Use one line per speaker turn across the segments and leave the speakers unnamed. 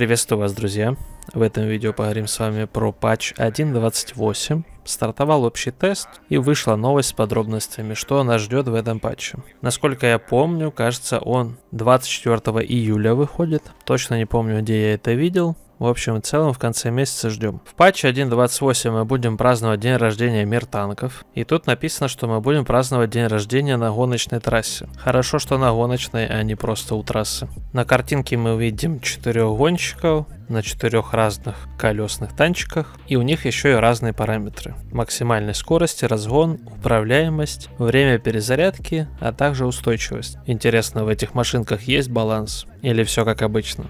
Приветствую вас, друзья! В этом видео поговорим с вами про патч 1.28. Стартовал общий тест и вышла новость с подробностями, что нас ждет в этом патче. Насколько я помню, кажется он 24 июля выходит. Точно не помню, где я это видел. В общем и целом, в конце месяца ждем. В патче 1.28 мы будем праздновать день рождения Мир танков. И тут написано, что мы будем праздновать день рождения на гоночной трассе. Хорошо, что на гоночной, а не просто у трассы. На картинке мы видим четырех гонщиков на четырех разных колесных танчиках, и у них еще и разные параметры. Максимальной скорости, разгон, управляемость, время перезарядки, а также устойчивость. Интересно, в этих машинках есть баланс? Или все как обычно?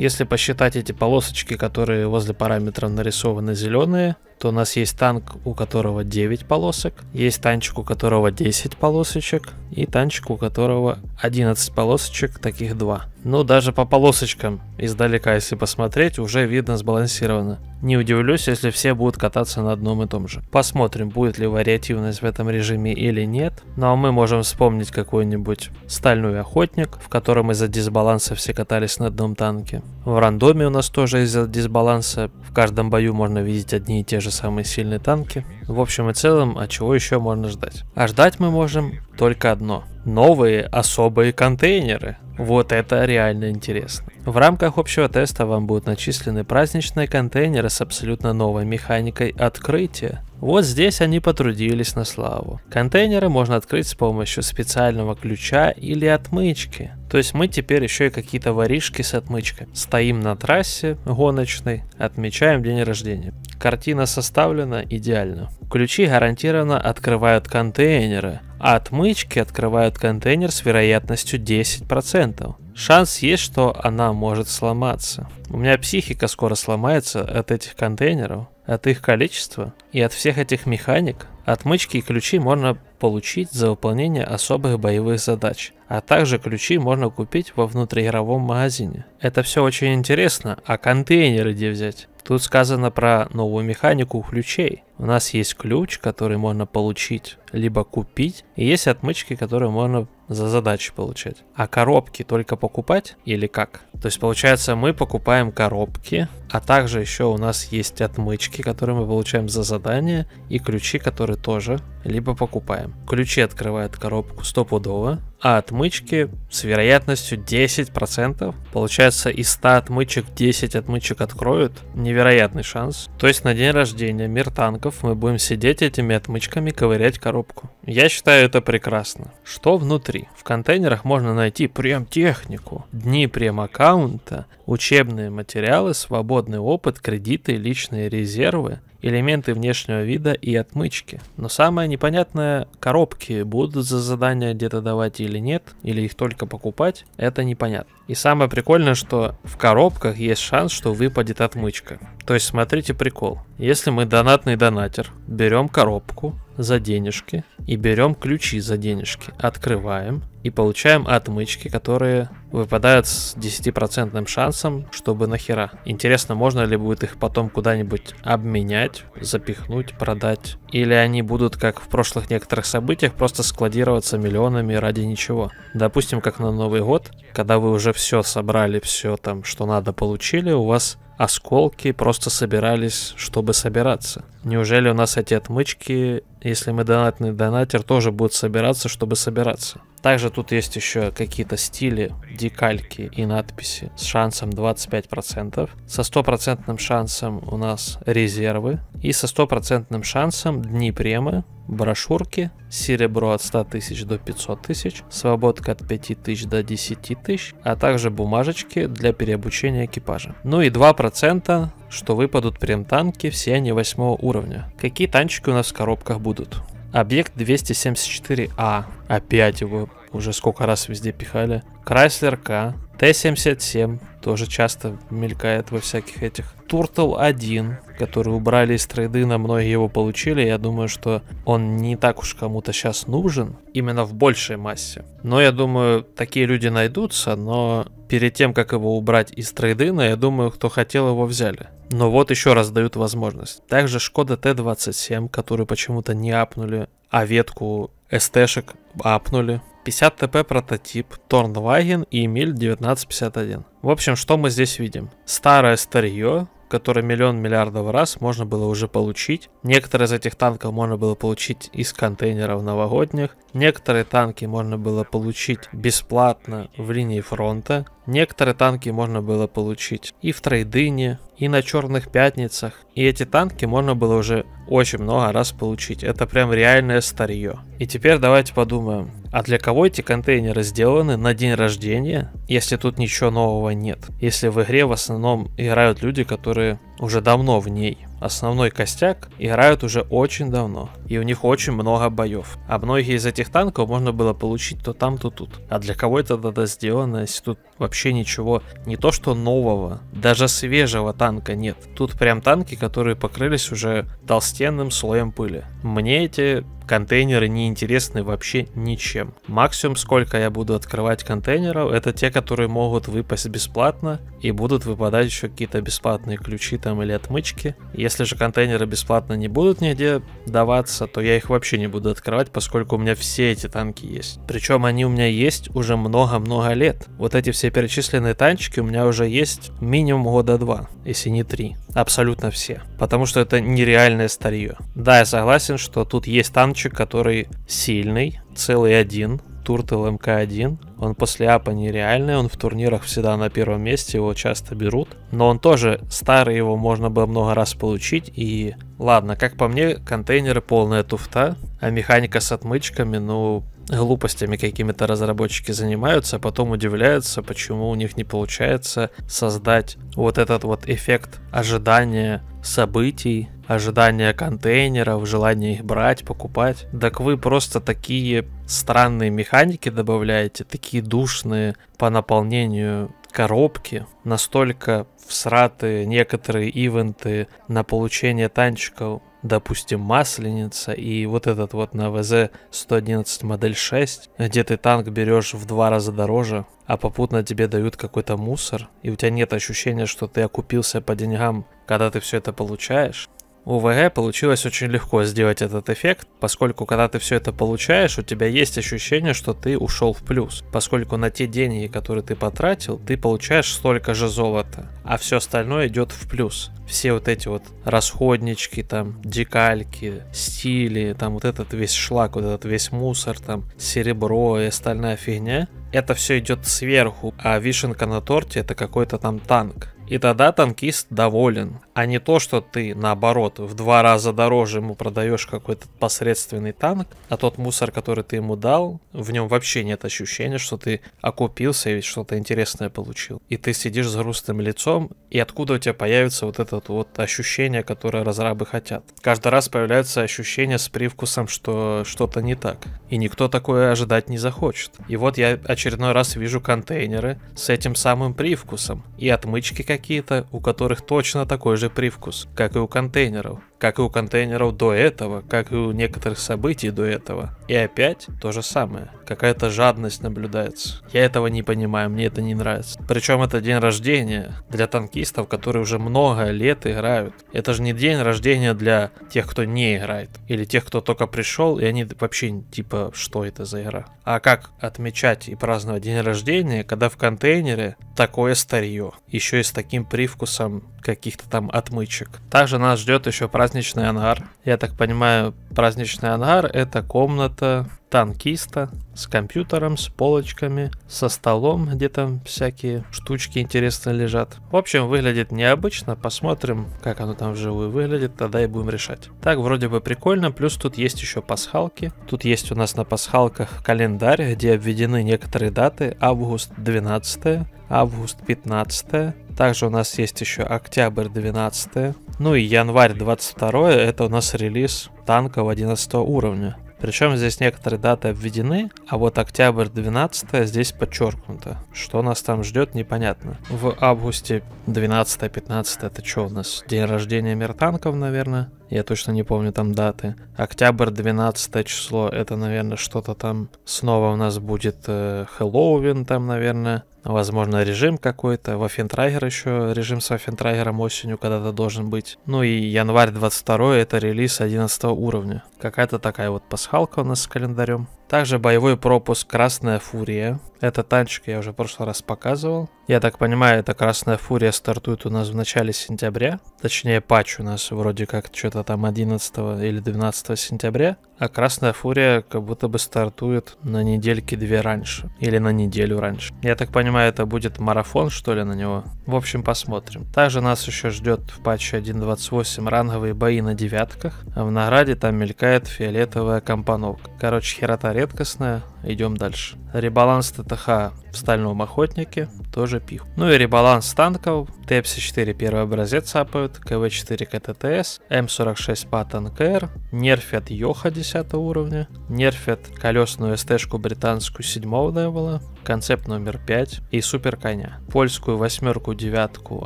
Если посчитать эти полосочки, которые возле параметра нарисованы зеленые, то у нас есть танк, у которого 9 полосок, есть танчик, у которого 10 полосочек, и танчик, у которого 11 полосочек, таких 2. Но даже по полосочкам издалека, если посмотреть, уже видно сбалансировано. Не удивлюсь, если все будут кататься на одном и том же. Посмотрим, будет ли вариативность в этом режиме или нет. Ну а мы можем вспомнить какой-нибудь стальной охотник, в котором из-за дисбаланса все катались на одном танке. В рандоме у нас тоже из-за дисбаланса в каждом бою можно видеть одни и те же самые сильные танки. В общем и целом, а чего еще можно ждать? А ждать мы можем только одно. Новые особые контейнеры. Вот это реально интересно. В рамках общего теста вам будут начислены праздничные контейнеры с абсолютно новой механикой открытия. Вот здесь они потрудились на славу. Контейнеры можно открыть с помощью специального ключа или отмычки. То есть мы теперь еще и какие-то воришки с отмычкой. Стоим на трассе гоночной, отмечаем день рождения. Картина составлена идеально. Ключи гарантированно открывают контейнеры, а отмычки открывают контейнер с вероятностью 10%. Шанс есть, что она может сломаться. У меня психика скоро сломается от этих контейнеров, от их количества. И от всех этих механик отмычки и ключи можно получить за выполнение особых боевых задач, а также ключи можно купить во внутриигровом магазине. Это все очень интересно, а контейнеры где взять? Тут сказано про новую механику ключей. У нас есть ключ, который можно получить, либо купить, и есть отмычки, которые можно за задачи получать. А коробки только покупать или как? То есть получается мы покупаем коробки, а также еще у нас есть отмычки, которые мы получаем за задачи задания и ключи, которые тоже либо покупаем. Ключи открывают коробку стопудово, а отмычки с вероятностью 10%. Получается, из 100 отмычек 10 отмычек откроют. Невероятный шанс. То есть на день рождения мир танков мы будем сидеть этими отмычками ковырять коробку. Я считаю это прекрасно. Что внутри? В контейнерах можно найти прям технику дни прем-аккаунта, учебные материалы, свободный опыт, кредиты, личные резервы, элементы внешнего вида и отмычки. Но самое непонятное, коробки будут за задание где-то давать или нет, или их только покупать, это непонятно. И самое прикольное, что в коробках есть шанс, что выпадет отмычка. То есть смотрите прикол. Если мы донатный донатер, берем коробку за денежки и берем ключи за денежки, открываем, и получаем отмычки, которые выпадают с 10% шансом, чтобы нахера. Интересно, можно ли будет их потом куда-нибудь обменять, запихнуть, продать? Или они будут, как в прошлых некоторых событиях, просто складироваться миллионами ради ничего? Допустим, как на Новый год, когда вы уже все собрали, все там, что надо, получили, у вас осколки просто собирались, чтобы собираться. Неужели у нас эти отмычки если мы донатный донатер, тоже будет собираться, чтобы собираться. Также тут есть еще какие-то стили, декальки и надписи с шансом 25%. Со стопроцентным шансом у нас резервы. И со стопроцентным шансом дни премы, брошюрки, серебро от 100 тысяч до 500 тысяч, свободка от 5 тысяч до 10 тысяч, а также бумажечки для переобучения экипажа. Ну и 2% что выпадут прям танки, все они восьмого уровня. Какие танчики у нас в коробках будут? Объект 274А. Опять его уже сколько раз везде пихали. Крайслер К. Т-77 тоже часто мелькает во всяких этих. Turtle 1, который убрали из трейды на многие его получили. Я думаю, что он не так уж кому-то сейчас нужен, именно в большей массе. Но я думаю, такие люди найдутся, но перед тем, как его убрать из трейдына, я думаю, кто хотел, его взяли. Но вот еще раз дают возможность. Также Шкода Т-27, который почему-то не апнули, а ветку СТ-шек апнули. 50 ТП прототип, Торнваген и Эмиль 1951. В общем, что мы здесь видим? Старое старье, которое миллион миллиардов раз можно было уже получить. Некоторые из этих танков можно было получить из контейнеров новогодних. Некоторые танки можно было получить бесплатно в линии фронта. Некоторые танки можно было получить и в трейдыне, и на черных пятницах. И эти танки можно было уже очень много раз получить. Это прям реальное старье. И теперь давайте подумаем, а для кого эти контейнеры сделаны на день рождения, если тут ничего нового нет? Если в игре в основном играют люди, которые уже давно в ней основной костяк, играют уже очень давно, и у них очень много боев. А многие из этих танков можно было получить то там, то тут. А для кого это тогда сделано, если тут вообще ничего, не то что нового, даже свежего танка нет. Тут прям танки, которые покрылись уже толстенным слоем пыли. Мне эти контейнеры не интересны вообще ничем. Максимум, сколько я буду открывать контейнеров, это те, которые могут выпасть бесплатно и будут выпадать еще какие-то бесплатные ключи там или отмычки. Если же контейнеры бесплатно не будут нигде, даваться, то я их вообще не буду открывать, поскольку у меня все эти танки есть. Причем они у меня есть уже много-много лет. Вот эти все перечисленные танчики у меня уже есть минимум года два, если не три. Абсолютно все. Потому что это нереальное старье. Да, я согласен, что тут есть танчик, который сильный, целый один, Туртл МК-1, он после апа нереальный, он в турнирах всегда на первом месте, его часто берут. Но он тоже старый, его можно было много раз получить. И ладно, как по мне, контейнеры полная туфта, а механика с отмычками, ну, глупостями какими-то разработчики занимаются, а потом удивляются, почему у них не получается создать вот этот вот эффект ожидания событий, ожидания контейнеров, желания их брать, покупать. Так вы просто такие странные механики добавляете, такие душные по наполнению коробки, настолько всраты некоторые ивенты на получение танчиков допустим, масленица и вот этот вот на ВЗ-111 модель 6, где ты танк берешь в два раза дороже, а попутно тебе дают какой-то мусор, и у тебя нет ощущения, что ты окупился по деньгам, когда ты все это получаешь, у ВГ получилось очень легко сделать этот эффект, поскольку когда ты все это получаешь, у тебя есть ощущение, что ты ушел в плюс, поскольку на те деньги, которые ты потратил, ты получаешь столько же золота, а все остальное идет в плюс. Все вот эти вот расходнички, там, декальки, стили, там вот этот весь шлак, вот этот весь мусор, там, серебро и остальная фигня, это все идет сверху, а вишенка на торте это какой-то там танк. И тогда танкист доволен а не то, что ты, наоборот, в два раза дороже ему продаешь какой-то посредственный танк, а тот мусор, который ты ему дал, в нем вообще нет ощущения, что ты окупился и что-то интересное получил. И ты сидишь с грустным лицом, и откуда у тебя появится вот это вот ощущение, которое разрабы хотят? Каждый раз появляется ощущение с привкусом, что что-то не так. И никто такое ожидать не захочет. И вот я очередной раз вижу контейнеры с этим самым привкусом. И отмычки какие-то, у которых точно такой же привкус, как и у контейнеров как и у контейнеров до этого, как и у некоторых событий до этого. И опять то же самое. Какая-то жадность наблюдается. Я этого не понимаю, мне это не нравится. Причем это день рождения для танкистов, которые уже много лет играют. Это же не день рождения для тех, кто не играет. Или тех, кто только пришел, и они вообще типа, что это за игра. А как отмечать и праздновать день рождения, когда в контейнере такое старье. Еще и с таким привкусом каких-то там отмычек. Также нас ждет еще праздник праздничный ангар. Я так понимаю, праздничный ангар — это комната танкиста с компьютером, с полочками, со столом, где там всякие штучки интересные лежат. В общем, выглядит необычно, посмотрим, как оно там вживую выглядит, тогда и будем решать. Так, вроде бы прикольно, плюс тут есть еще пасхалки. Тут есть у нас на пасхалках календарь, где обведены некоторые даты. Август 12, август 15, также у нас есть еще октябрь 12, ну и январь 22, это у нас релиз танков 11 уровня. Причем здесь некоторые даты обведены, а вот октябрь 12 здесь подчеркнуто. Что нас там ждет, непонятно. В августе 12-15 это что у нас? День рождения Мертанков, наверное я точно не помню там даты. Октябрь 12 число, это, наверное, что-то там снова у нас будет э, Хэллоуин там, наверное. Возможно, режим какой-то. Вафентрайгер еще, режим с Вафентрайгером осенью когда-то должен быть. Ну и январь 22 это релиз 11 уровня. Какая-то такая вот пасхалка у нас с календарем. Также боевой пропуск «Красная фурия». Это танчик я уже в прошлый раз показывал. Я так понимаю, эта «Красная фурия» стартует у нас в начале сентября. Точнее, патч у нас вроде как что-то там 11 или 12 сентября а Красная Фурия как будто бы стартует на недельки-две раньше. Или на неделю раньше. Я так понимаю, это будет марафон, что ли, на него? В общем, посмотрим. Также нас еще ждет в патче 1.28 ранговые бои на девятках. А в награде там мелькает фиолетовая компоновка. Короче, херота редкостная. Идем дальше. Ребаланс ТТХ в стальном охотнике. Тоже пих. Ну и ребаланс танков. ТЭПСИ-4 первый образец сапают. КВ-4 КТТС. М46 Паттон КР. Нерфят Йохадис. 10 уровня, нерфят колесную ст британскую 7 левела, концепт номер 5 и супер коня. Польскую восьмерку девятку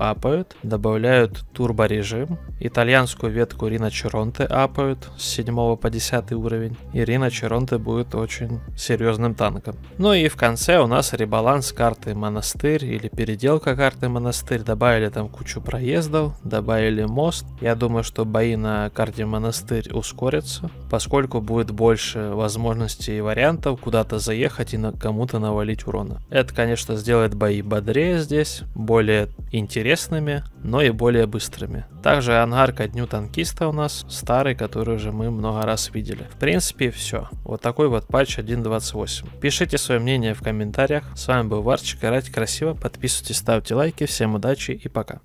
апают, добавляют турбо режим, итальянскую ветку Рина Черонте апают с 7 по 10 уровень, и Рина Черонте будет очень серьезным танком. Ну и в конце у нас ребаланс карты монастырь или переделка карты монастырь, добавили там кучу проездов, добавили мост. Я думаю, что бои на карте монастырь ускорятся, поскольку будет больше возможностей и вариантов куда-то заехать и на кому-то навалить получить урона. Это, конечно, сделает бои бодрее здесь, более интересными, но и более быстрыми. Также ангар ко дню танкиста у нас старый, который уже мы много раз видели. В принципе, все. Вот такой вот патч 1.28. Пишите свое мнение в комментариях. С вами был Варчик. Играть красиво. Подписывайтесь, ставьте лайки. Всем удачи и пока.